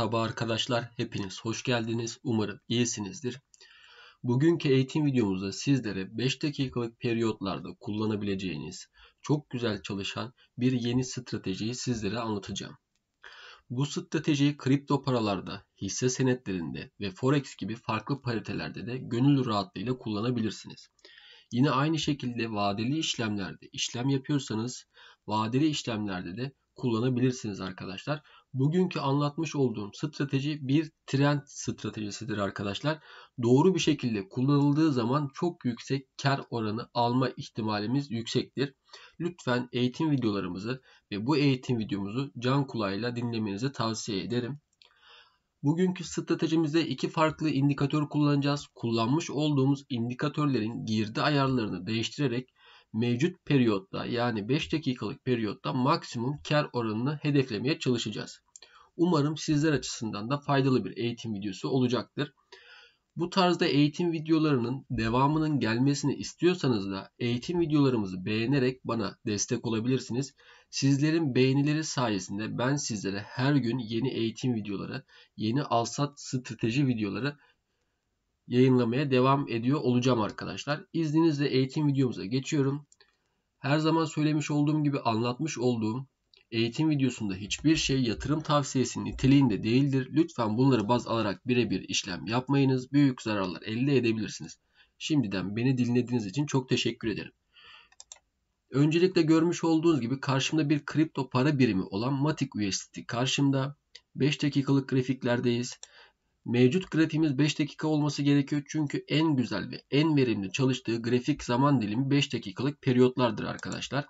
Merhaba arkadaşlar, hepiniz hoş geldiniz. Umarım iyisinizdir. Bugünkü eğitim videomuzda sizlere 5 dakikalık periyotlarda kullanabileceğiniz çok güzel çalışan bir yeni stratejiyi sizlere anlatacağım. Bu stratejiyi kripto paralarda, hisse senetlerinde ve forex gibi farklı paritelerde de gönül rahatlığıyla kullanabilirsiniz. Yine aynı şekilde vadeli işlemlerde işlem yapıyorsanız vadeli işlemlerde de kullanabilirsiniz arkadaşlar bugünkü anlatmış olduğum strateji bir trend stratejisidir arkadaşlar. Doğru bir şekilde kullanıldığı zaman çok yüksek kar oranı alma ihtimalimiz yüksektir. Lütfen eğitim videolarımızı ve bu eğitim videomuzu can kulağıyla dinlemenizi tavsiye ederim. Bugünkü stratejimizde iki farklı indikatör kullanacağız. Kullanmış olduğumuz indikatörlerin girdi ayarlarını değiştirerek mevcut periyotta yani 5 dakikalık periyotta maksimum kar oranını hedeflemeye çalışacağız. Umarım sizler açısından da faydalı bir eğitim videosu olacaktır. Bu tarzda eğitim videolarının devamının gelmesini istiyorsanız da eğitim videolarımızı beğenerek bana destek olabilirsiniz. Sizlerin beğenileri sayesinde ben sizlere her gün yeni eğitim videoları, yeni alsat strateji videoları yayınlamaya devam ediyor olacağım arkadaşlar. İzninizle eğitim videomuza geçiyorum. Her zaman söylemiş olduğum gibi anlatmış olduğum eğitim videosunda hiçbir şey yatırım tavsiyesinin niteliğinde değildir. Lütfen bunları baz alarak birebir işlem yapmayınız. Büyük zararlar elde edebilirsiniz. Şimdiden beni dinlediğiniz için çok teşekkür ederim. Öncelikle görmüş olduğunuz gibi karşımda bir kripto para birimi olan Matic USDT karşımda. 5 dakikalık grafiklerdeyiz. Mevcut grafiğimiz 5 dakika olması gerekiyor. Çünkü en güzel ve en verimli çalıştığı grafik zaman dilimi 5 dakikalık periyotlardır arkadaşlar.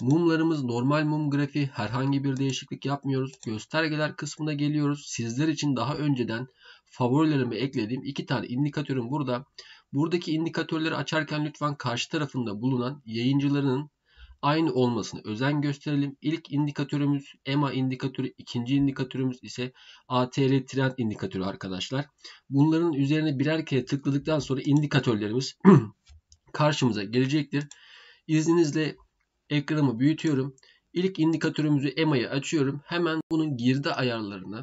Mumlarımız normal mum grafiği herhangi bir değişiklik yapmıyoruz. Göstergeler kısmına geliyoruz. Sizler için daha önceden favorilerime eklediğim iki tane indikatörüm burada. Buradaki indikatörleri açarken lütfen karşı tarafında bulunan yayıncılarının aynı olmasına özen gösterelim. İlk indikatörümüz EMA indikatörü, ikinci indikatörümüz ise ATR trend indikatörü arkadaşlar. Bunların üzerine birer kere tıkladıktan sonra indikatörlerimiz karşımıza gelecektir. İzninizle ekranımı büyütüyorum. İlk indikatörümüzü EMA'yı açıyorum. Hemen bunun girdi ayarlarına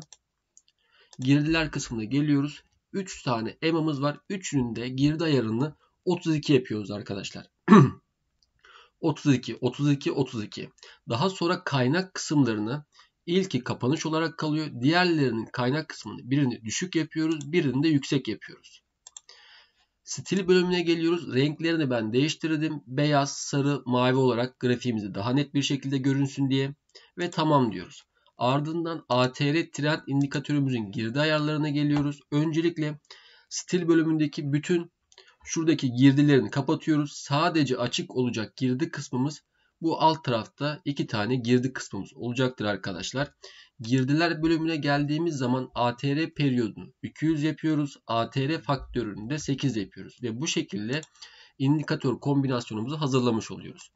girdiler kısmına geliyoruz. 3 tane EMA'mız var. Üçünün de girdi ayarını 32 yapıyoruz arkadaşlar. 32, 32, 32. Daha sonra kaynak kısımlarını ilki kapanış olarak kalıyor. Diğerlerinin kaynak kısmını birini düşük yapıyoruz, birini de yüksek yapıyoruz. Stil bölümüne geliyoruz. Renklerini ben değiştirdim. Beyaz, sarı, mavi olarak grafiğimizi daha net bir şekilde görünsün diye. Ve tamam diyoruz. Ardından ATR trend indikatörümüzün girdi ayarlarına geliyoruz. Öncelikle stil bölümündeki bütün Şuradaki girdilerini kapatıyoruz. Sadece açık olacak girdi kısmımız bu alt tarafta iki tane girdi kısmımız olacaktır arkadaşlar. Girdiler bölümüne geldiğimiz zaman ATR periyodunu 200 yapıyoruz. ATR faktörünü de 8 yapıyoruz. Ve bu şekilde indikatör kombinasyonumuzu hazırlamış oluyoruz.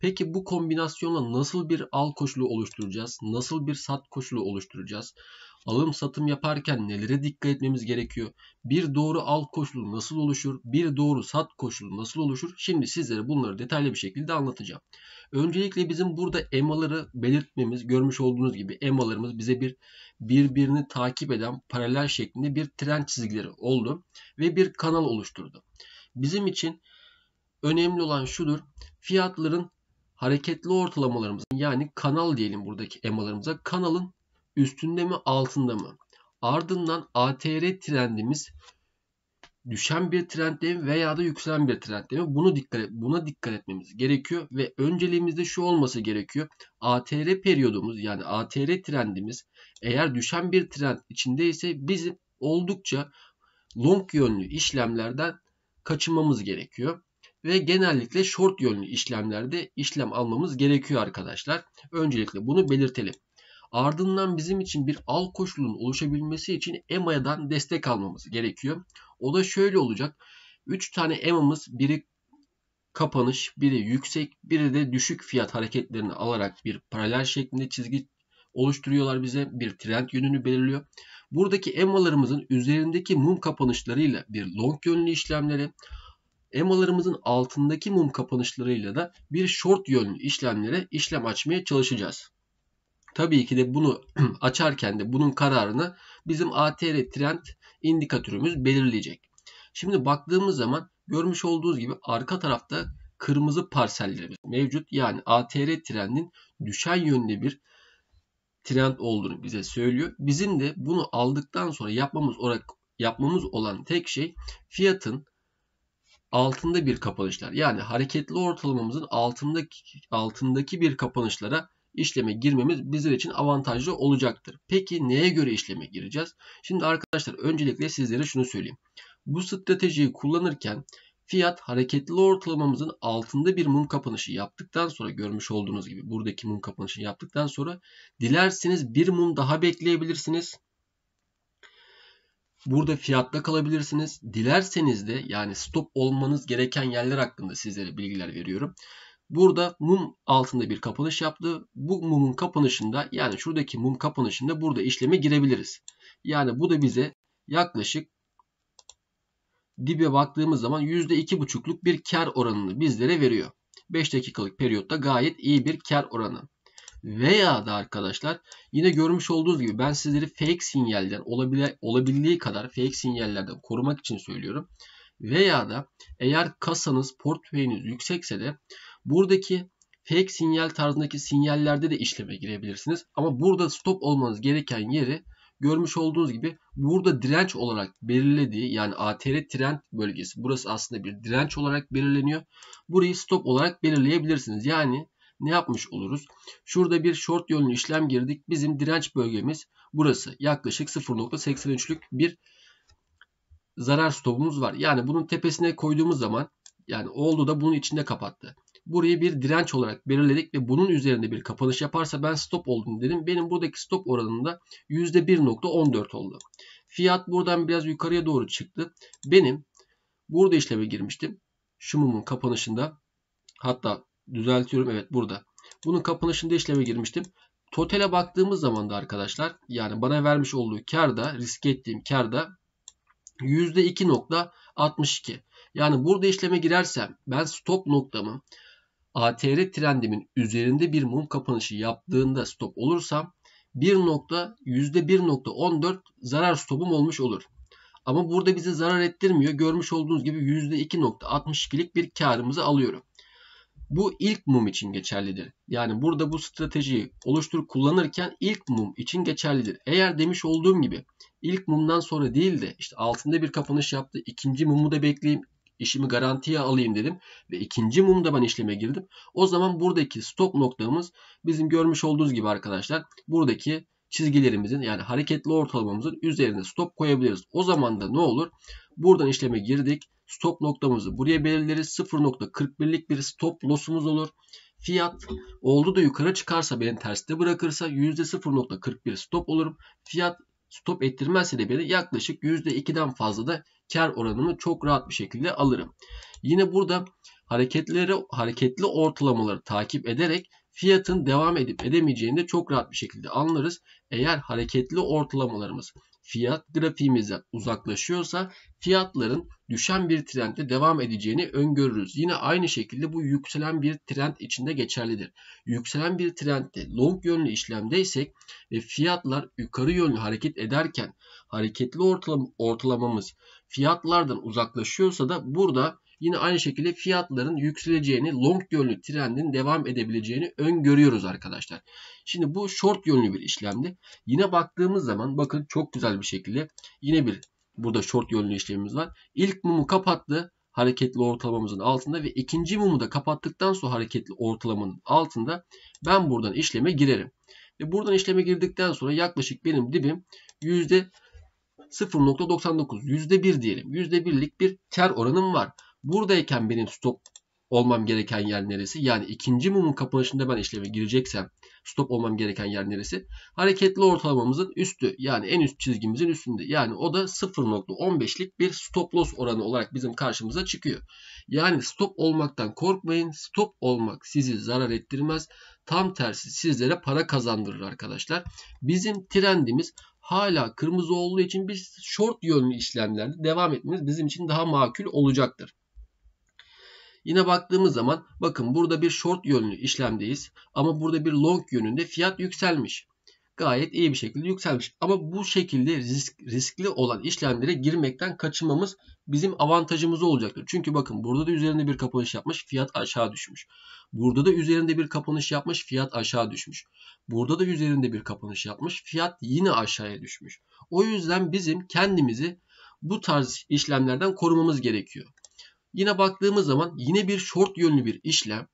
Peki bu kombinasyonla nasıl bir al koşulu oluşturacağız? Nasıl bir sat koşulu oluşturacağız? Alım satım yaparken nelere dikkat etmemiz gerekiyor? Bir doğru al koşulu nasıl oluşur? Bir doğru sat koşulu nasıl oluşur? Şimdi sizlere bunları detaylı bir şekilde anlatacağım. Öncelikle bizim burada emaları belirtmemiz, görmüş olduğunuz gibi emalarımız bize bir birbirini takip eden paralel şeklinde bir trend çizgileri oldu ve bir kanal oluşturdu. Bizim için önemli olan şudur. Fiyatların hareketli ortalamalarımız yani kanal diyelim buradaki emalarımıza kanalın üstünde mi altında mı? Ardından ATR trendimiz düşen bir trendde mi veya da yükselen bir trendde mi? Bunu dikkat et, buna dikkat etmemiz gerekiyor ve önceliğimizde şu olması gerekiyor. ATR periyodumuz yani ATR trendimiz eğer düşen bir trend içindeyse bizim oldukça long yönlü işlemlerden kaçınmamız gerekiyor ve genellikle short yönlü işlemlerde işlem almamız gerekiyor arkadaşlar. Öncelikle bunu belirtelim. Ardından bizim için bir al koşulunun oluşabilmesi için EMA'dan destek almamız gerekiyor. O da şöyle olacak. 3 tane EMA'mız biri kapanış, biri yüksek, biri de düşük fiyat hareketlerini alarak bir paralel şeklinde çizgi oluşturuyorlar bize. Bir trend yönünü belirliyor. Buradaki EMA'larımızın üzerindeki mum kapanışlarıyla bir long yönlü işlemleri, EMA'larımızın altındaki mum kapanışlarıyla da bir short yönlü işlemlere işlem açmaya çalışacağız. Tabii ki de bunu açarken de bunun kararını bizim ATR trend indikatörümüz belirleyecek. Şimdi baktığımız zaman görmüş olduğunuz gibi arka tarafta kırmızı parsellerimiz mevcut. Yani ATR trendin düşen yönde bir trend olduğunu bize söylüyor. Bizim de bunu aldıktan sonra yapmamız olarak yapmamız olan tek şey fiyatın altında bir kapanışlar yani hareketli ortalamamızın altındaki, altındaki bir kapanışlara işleme girmemiz bizler için avantajlı olacaktır. Peki neye göre işleme gireceğiz? Şimdi arkadaşlar öncelikle sizlere şunu söyleyeyim. Bu stratejiyi kullanırken fiyat hareketli ortalamamızın altında bir mum kapanışı yaptıktan sonra görmüş olduğunuz gibi buradaki mum kapanışını yaptıktan sonra dilerseniz bir mum daha bekleyebilirsiniz Burada fiyatta kalabilirsiniz. Dilerseniz de yani stop olmanız gereken yerler hakkında sizlere bilgiler veriyorum. Burada mum altında bir kapanış yaptı. Bu mumun kapanışında yani şuradaki mum kapanışında burada işleme girebiliriz. Yani bu da bize yaklaşık dibe baktığımız zaman %2,5'luk bir kar oranını bizlere veriyor. 5 dakikalık periyotta gayet iyi bir kar oranı. Veya da arkadaşlar yine görmüş olduğunuz gibi ben sizleri fake sinyalden olabile, olabildiği kadar fake sinyallerden korumak için söylüyorum. Veya da eğer kasanız, portföyünüz yüksekse de buradaki fake sinyal tarzındaki sinyallerde de işleme girebilirsiniz. Ama burada stop olmanız gereken yeri görmüş olduğunuz gibi burada direnç olarak belirlediği yani ATR trend bölgesi burası aslında bir direnç olarak belirleniyor. Burayı stop olarak belirleyebilirsiniz. Yani ne yapmış oluruz? Şurada bir short yönlü işlem girdik. Bizim direnç bölgemiz burası. Yaklaşık 0.83'lük bir zarar stopumuz var. Yani bunun tepesine koyduğumuz zaman yani oldu da bunun içinde kapattı. Burayı bir direnç olarak belirledik ve bunun üzerinde bir kapanış yaparsa ben stop oldum dedim. Benim buradaki stop oranında %1.14 oldu. Fiyat buradan biraz yukarıya doğru çıktı. Benim burada işleme girmiştim. Şu mumun kapanışında hatta Düzeltiyorum. Evet burada. Bunun kapanışında işleme girmiştim. Totale baktığımız zaman da arkadaşlar yani bana vermiş olduğu karda, da riske ettiğim kar da %2.62. Yani burada işleme girersem ben stop noktamı ATR trendimin üzerinde bir mum kapanışı yaptığında stop olursam 1 nokta %1.14 zarar stopum olmuş olur. Ama burada bize zarar ettirmiyor. Görmüş olduğunuz gibi %2.62'lik bir karımızı alıyorum. Bu ilk mum için geçerlidir. Yani burada bu stratejiyi oluştur kullanırken ilk mum için geçerlidir. Eğer demiş olduğum gibi ilk mumdan sonra değil de işte altında bir kapanış yaptı. ikinci mumu da bekleyeyim. işimi garantiye alayım dedim. Ve ikinci mumda ben işleme girdim. O zaman buradaki stop noktamız bizim görmüş olduğunuz gibi arkadaşlar. Buradaki çizgilerimizin yani hareketli ortalamamızın üzerine stop koyabiliriz. O zaman da ne olur? Buradan işleme girdik stop noktamızı buraya belirleriz. 0.41'lik bir stop loss'umuz olur. Fiyat oldu da yukarı çıkarsa beni terste bırakırsa %0.41 stop olurum. Fiyat stop ettirmezse de beni yaklaşık %2'den fazla da kar oranımı çok rahat bir şekilde alırım. Yine burada hareketleri hareketli ortalamaları takip ederek fiyatın devam edip edemeyeceğini de çok rahat bir şekilde anlarız. Eğer hareketli ortalamalarımız fiyat grafiğimize uzaklaşıyorsa fiyatların düşen bir trendde devam edeceğini öngörürüz. Yine aynı şekilde bu yükselen bir trend içinde geçerlidir. Yükselen bir trendde long yönlü işlemdeysek ve fiyatlar yukarı yönlü hareket ederken hareketli ortalam ortalamamız fiyatlardan uzaklaşıyorsa da burada Yine aynı şekilde fiyatların yükseleceğini, long yönlü trendin devam edebileceğini öngörüyoruz arkadaşlar. Şimdi bu short yönlü bir işlemdi. Yine baktığımız zaman bakın çok güzel bir şekilde yine bir burada short yönlü işlemimiz var. İlk mumu kapattı hareketli ortalamamızın altında ve ikinci mumu da kapattıktan sonra hareketli ortalamanın altında ben buradan işleme girerim. Ve buradan işleme girdikten sonra yaklaşık benim dibim %0.99 %1 diyelim. %1'lik bir kar oranım var. Buradayken benim stop olmam gereken yer neresi? Yani ikinci mumun kapanışında ben işleme gireceksem stop olmam gereken yer neresi? Hareketli ortalamamızın üstü yani en üst çizgimizin üstünde. Yani o da 0.15'lik bir stop loss oranı olarak bizim karşımıza çıkıyor. Yani stop olmaktan korkmayın. Stop olmak sizi zarar ettirmez. Tam tersi sizlere para kazandırır arkadaşlar. Bizim trendimiz hala kırmızı olduğu için biz short yönlü işlemlerde devam etmemiz bizim için daha makul olacaktır. Yine baktığımız zaman bakın burada bir short yönlü işlemdeyiz. Ama burada bir long yönünde fiyat yükselmiş. Gayet iyi bir şekilde yükselmiş. Ama bu şekilde risk, riskli olan işlemlere girmekten kaçınmamız bizim avantajımız olacaktır. Çünkü bakın burada da üzerinde bir kapanış yapmış fiyat aşağı düşmüş. Burada da üzerinde bir kapanış yapmış fiyat aşağı düşmüş. Burada da üzerinde bir kapanış yapmış fiyat yine aşağıya düşmüş. O yüzden bizim kendimizi bu tarz işlemlerden korumamız gerekiyor. Yine baktığımız zaman yine bir short yönlü bir işlem.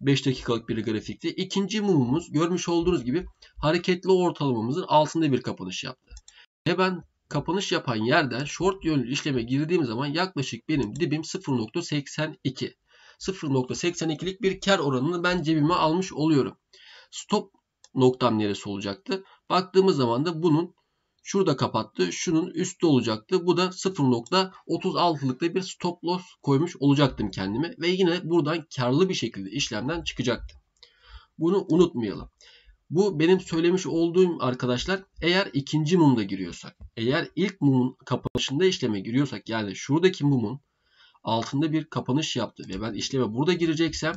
5 dakikalık bir grafikte. ikinci mumumuz görmüş olduğunuz gibi hareketli ortalamamızın altında bir kapanış yaptı. Ve ben kapanış yapan yerden short yönlü işleme girdiğim zaman yaklaşık benim dibim 0.82. 0.82'lik bir kar oranını ben cebime almış oluyorum. Stop noktam neresi olacaktı? Baktığımız zaman da bunun Şurada kapattı. Şunun üstte olacaktı. Bu da 0.36'lıkta bir stop loss koymuş olacaktım kendime. Ve yine buradan karlı bir şekilde işlemden çıkacaktım. Bunu unutmayalım. Bu benim söylemiş olduğum arkadaşlar eğer ikinci mumda giriyorsak. Eğer ilk mumun kapanışında işleme giriyorsak yani şuradaki mumun altında bir kapanış yaptı ve ben işleme burada gireceksem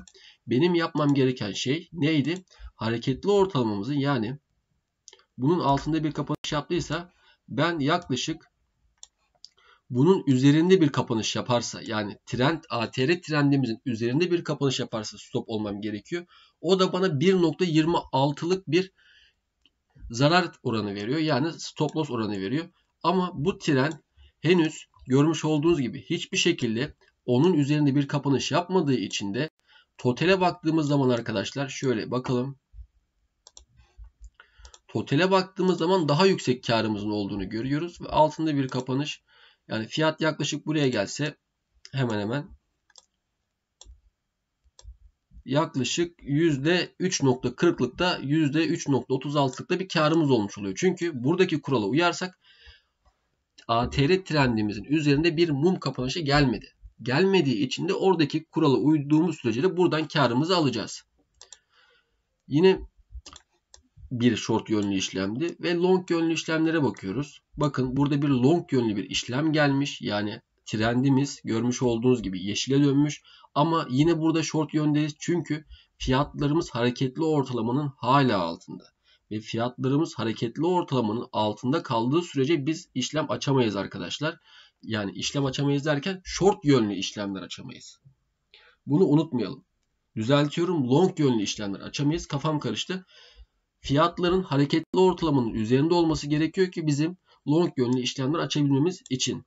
benim yapmam gereken şey neydi? Hareketli ortalamamızın yani bunun altında bir kapanış yaptıysa ben yaklaşık bunun üzerinde bir kapanış yaparsa yani trend ATR trendimizin üzerinde bir kapanış yaparsa stop olmam gerekiyor. O da bana 1.26'lık bir zarar oranı veriyor. Yani stop loss oranı veriyor. Ama bu trend henüz görmüş olduğunuz gibi hiçbir şekilde onun üzerinde bir kapanış yapmadığı için de totale baktığımız zaman arkadaşlar şöyle bakalım. Totele baktığımız zaman daha yüksek karımızın olduğunu görüyoruz ve altında bir kapanış. Yani fiyat yaklaşık buraya gelse hemen hemen yaklaşık %3.40'lıkta %3.36'lıkta bir karımız olmuş oluyor. Çünkü buradaki kurala uyarsak ATR trendimizin üzerinde bir mum kapanışı gelmedi. Gelmediği için de oradaki kurala uyduğumuz sürece de buradan karımızı alacağız. Yine bir short yönlü işlemdi ve long yönlü işlemlere bakıyoruz. Bakın burada bir long yönlü bir işlem gelmiş. Yani trendimiz görmüş olduğunuz gibi yeşile dönmüş ama yine burada short yöndeyiz çünkü fiyatlarımız hareketli ortalamanın hala altında ve fiyatlarımız hareketli ortalamanın altında kaldığı sürece biz işlem açamayız arkadaşlar. Yani işlem açamayız derken short yönlü işlemler açamayız. Bunu unutmayalım. Düzeltiyorum long yönlü işlemler açamayız. Kafam karıştı fiyatların hareketli ortalamanın üzerinde olması gerekiyor ki bizim long yönlü işlemler açabilmemiz için.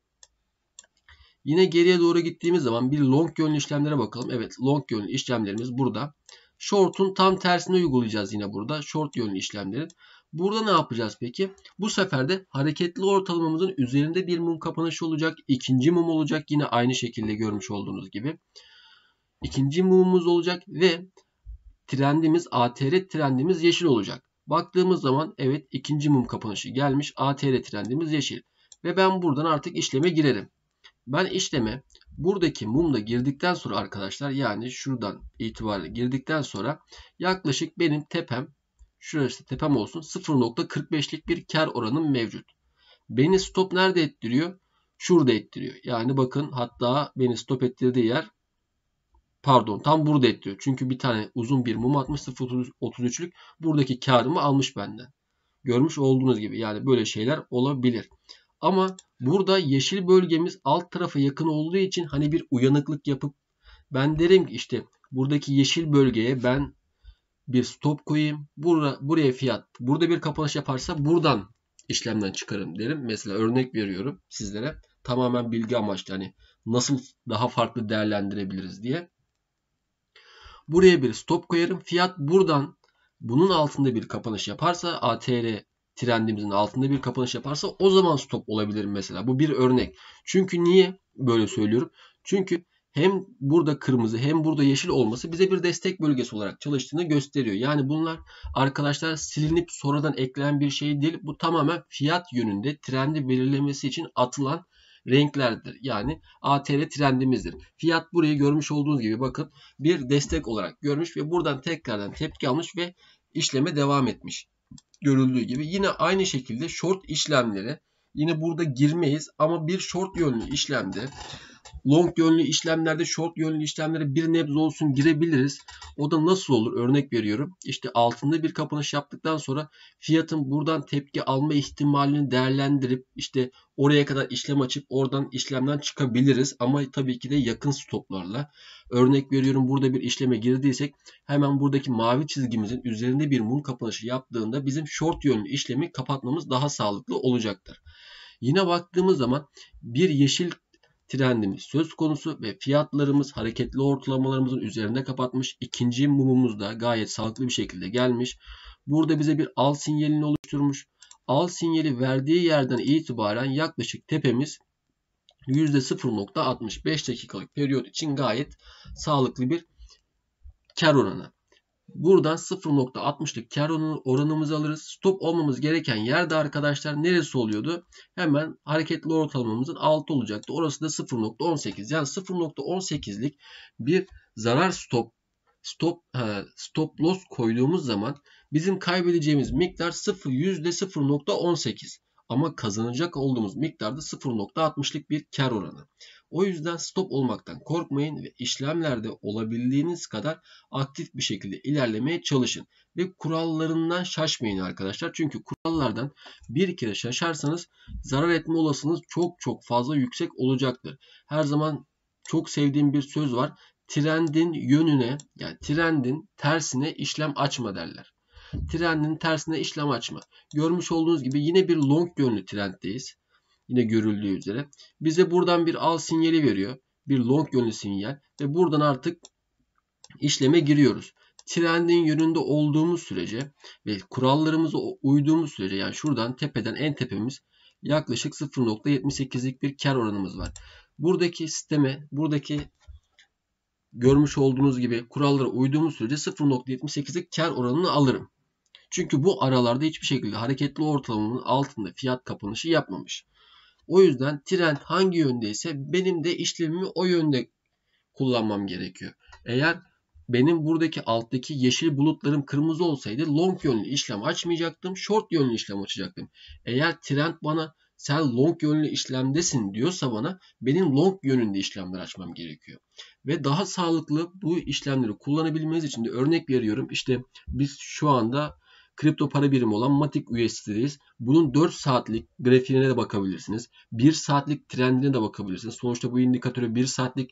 Yine geriye doğru gittiğimiz zaman bir long yönlü işlemlere bakalım. Evet long yönlü işlemlerimiz burada. Short'un tam tersini uygulayacağız yine burada. Short yönlü işlemlerin. Burada ne yapacağız peki? Bu sefer de hareketli ortalamamızın üzerinde bir mum kapanışı olacak. ikinci mum olacak yine aynı şekilde görmüş olduğunuz gibi. İkinci mumumuz olacak ve trendimiz ATR trendimiz yeşil olacak. Baktığımız zaman evet ikinci mum kapanışı gelmiş. ATR trendimiz yeşil. Ve ben buradan artık işleme girerim. Ben işleme buradaki mumla girdikten sonra arkadaşlar yani şuradan itibaren girdikten sonra yaklaşık benim tepem şurası tepem olsun 0.45'lik bir kar oranım mevcut. Beni stop nerede ettiriyor? Şurada ettiriyor. Yani bakın hatta beni stop ettirdiği yer Pardon tam burada et diyor. Çünkü bir tane uzun bir mum atmış 0.33'lük. Buradaki karımı almış benden. Görmüş olduğunuz gibi yani böyle şeyler olabilir. Ama burada yeşil bölgemiz alt tarafa yakın olduğu için hani bir uyanıklık yapıp ben derim ki işte buradaki yeşil bölgeye ben bir stop koyayım. Bura, buraya fiyat. Burada bir kapanış yaparsa buradan işlemden çıkarım derim. Mesela örnek veriyorum sizlere. Tamamen bilgi amaçlı hani nasıl daha farklı değerlendirebiliriz diye. Buraya bir stop koyarım. Fiyat buradan bunun altında bir kapanış yaparsa ATR trendimizin altında bir kapanış yaparsa o zaman stop olabilirim mesela. Bu bir örnek. Çünkü niye böyle söylüyorum? Çünkü hem burada kırmızı hem burada yeşil olması bize bir destek bölgesi olarak çalıştığını gösteriyor. Yani bunlar arkadaşlar silinip sonradan eklenen bir şey değil. Bu tamamen fiyat yönünde trendi belirlemesi için atılan renklerdir. Yani ATR trendimizdir. Fiyat burayı görmüş olduğunuz gibi bakın bir destek olarak görmüş ve buradan tekrardan tepki almış ve işleme devam etmiş. Görüldüğü gibi yine aynı şekilde short işlemlere yine burada girmeyiz ama bir short yönlü işlemde long yönlü işlemlerde short yönlü işlemlere bir nebze olsun girebiliriz. O da nasıl olur? Örnek veriyorum. İşte altında bir kapanış yaptıktan sonra fiyatın buradan tepki alma ihtimalini değerlendirip işte oraya kadar işlem açıp oradan işlemden çıkabiliriz. Ama tabii ki de yakın stoplarla. Örnek veriyorum burada bir işleme girdiysek hemen buradaki mavi çizgimizin üzerinde bir mum kapanışı yaptığında bizim short yönlü işlemi kapatmamız daha sağlıklı olacaktır. Yine baktığımız zaman bir yeşil trendimiz söz konusu ve fiyatlarımız hareketli ortalamalarımızın üzerinde kapatmış. İkinci mumumuz da gayet sağlıklı bir şekilde gelmiş. Burada bize bir al sinyalini oluşturmuş. Al sinyali verdiği yerden itibaren yaklaşık tepemiz %0.65 dakikalık periyot için gayet sağlıklı bir kar oranı. Buradan 0.60'lık kar oranımızı alırız. Stop olmamız gereken yerde arkadaşlar neresi oluyordu? Hemen hareketli ortalamamızın altı olacaktı. Orası da 0.18. Yani 0.18'lik bir zarar stop stop e, stop loss koyduğumuz zaman bizim kaybedeceğimiz miktar 0 %0.18 ama kazanacak olduğumuz miktarda 0.60'lık bir kar oranı. O yüzden stop olmaktan korkmayın ve işlemlerde olabildiğiniz kadar aktif bir şekilde ilerlemeye çalışın. Ve kurallarından şaşmayın arkadaşlar. Çünkü kurallardan bir kere şaşarsanız zarar etme olasılığınız çok çok fazla yüksek olacaktır. Her zaman çok sevdiğim bir söz var. Trendin yönüne yani trendin tersine işlem açma derler. Trendin tersine işlem açma. Görmüş olduğunuz gibi yine bir long yönlü trenddeyiz. Yine görüldüğü üzere. Bize buradan bir al sinyali veriyor. Bir long yönlü sinyal. Ve buradan artık işleme giriyoruz. Trendin yönünde olduğumuz sürece ve kurallarımıza uyduğumuz sürece yani şuradan tepeden en tepemiz yaklaşık 0.78'lik bir kar oranımız var. Buradaki sisteme, buradaki görmüş olduğunuz gibi kurallara uyduğumuz sürece 0.78'lik kar oranını alırım. Çünkü bu aralarda hiçbir şekilde hareketli ortalamanın altında fiyat kapanışı yapmamış. O yüzden trend hangi yöndeyse benim de işlemimi o yönde kullanmam gerekiyor. Eğer benim buradaki alttaki yeşil bulutlarım kırmızı olsaydı long yönlü işlem açmayacaktım. Short yönlü işlem açacaktım. Eğer trend bana sen long yönlü işlemdesin diyorsa bana benim long yönünde işlemler açmam gerekiyor. Ve daha sağlıklı bu işlemleri kullanabilmeniz için de örnek veriyorum. İşte biz şu anda kripto para birimi olan Matic USD'deyiz. Bunun 4 saatlik grafiğine de bakabilirsiniz. 1 saatlik trendine de bakabilirsiniz. Sonuçta bu indikatörü 1 saatlik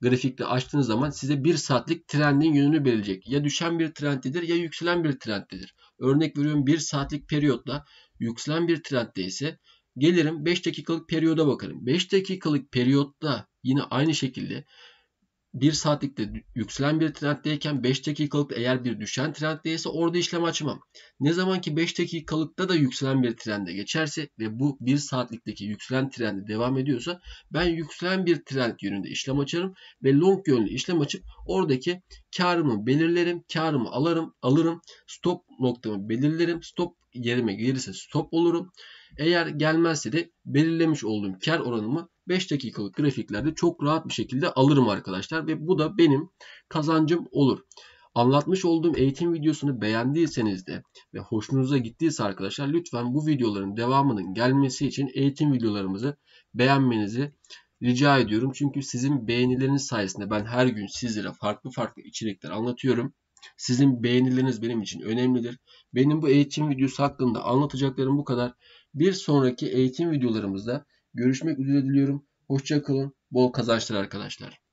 grafikle açtığınız zaman size 1 saatlik trendin yönünü belirleyecek. Ya düşen bir trendlidir ya yükselen bir trendlidir. Örnek veriyorum 1 saatlik periyotla yükselen bir trendde ise gelirim 5 dakikalık periyoda bakarım. 5 dakikalık periyotta yine aynı şekilde 1 saatlikte yükselen bir trenddeyken, 5 dakikalık eğer bir düşen trenddeyse orada işlem açmam. Ne zaman ki 5 dakikalıkta da yükselen bir trende geçerse ve bu 1 saatlikteki yükselen trende devam ediyorsa ben yükselen bir trend yönünde işlem açarım ve long yönlü işlem açıp oradaki karımı belirlerim, karımı alırım, alırım, stop noktamı belirlerim, stop yerime gelirse stop olurum. Eğer gelmezse de belirlemiş olduğum kar oranımı 5 dakikalık grafiklerde çok rahat bir şekilde alırım arkadaşlar ve bu da benim kazancım olur. Anlatmış olduğum eğitim videosunu beğendiyseniz de ve hoşunuza gittiyse arkadaşlar lütfen bu videoların devamının gelmesi için eğitim videolarımızı beğenmenizi rica ediyorum. Çünkü sizin beğenileriniz sayesinde ben her gün sizlere farklı farklı içerikler anlatıyorum. Sizin beğenileriniz benim için önemlidir. Benim bu eğitim videosu hakkında anlatacaklarım bu kadar. Bir sonraki eğitim videolarımızda görüşmek üzere diliyorum. Hoşça kalın, Bol kazançlar arkadaşlar.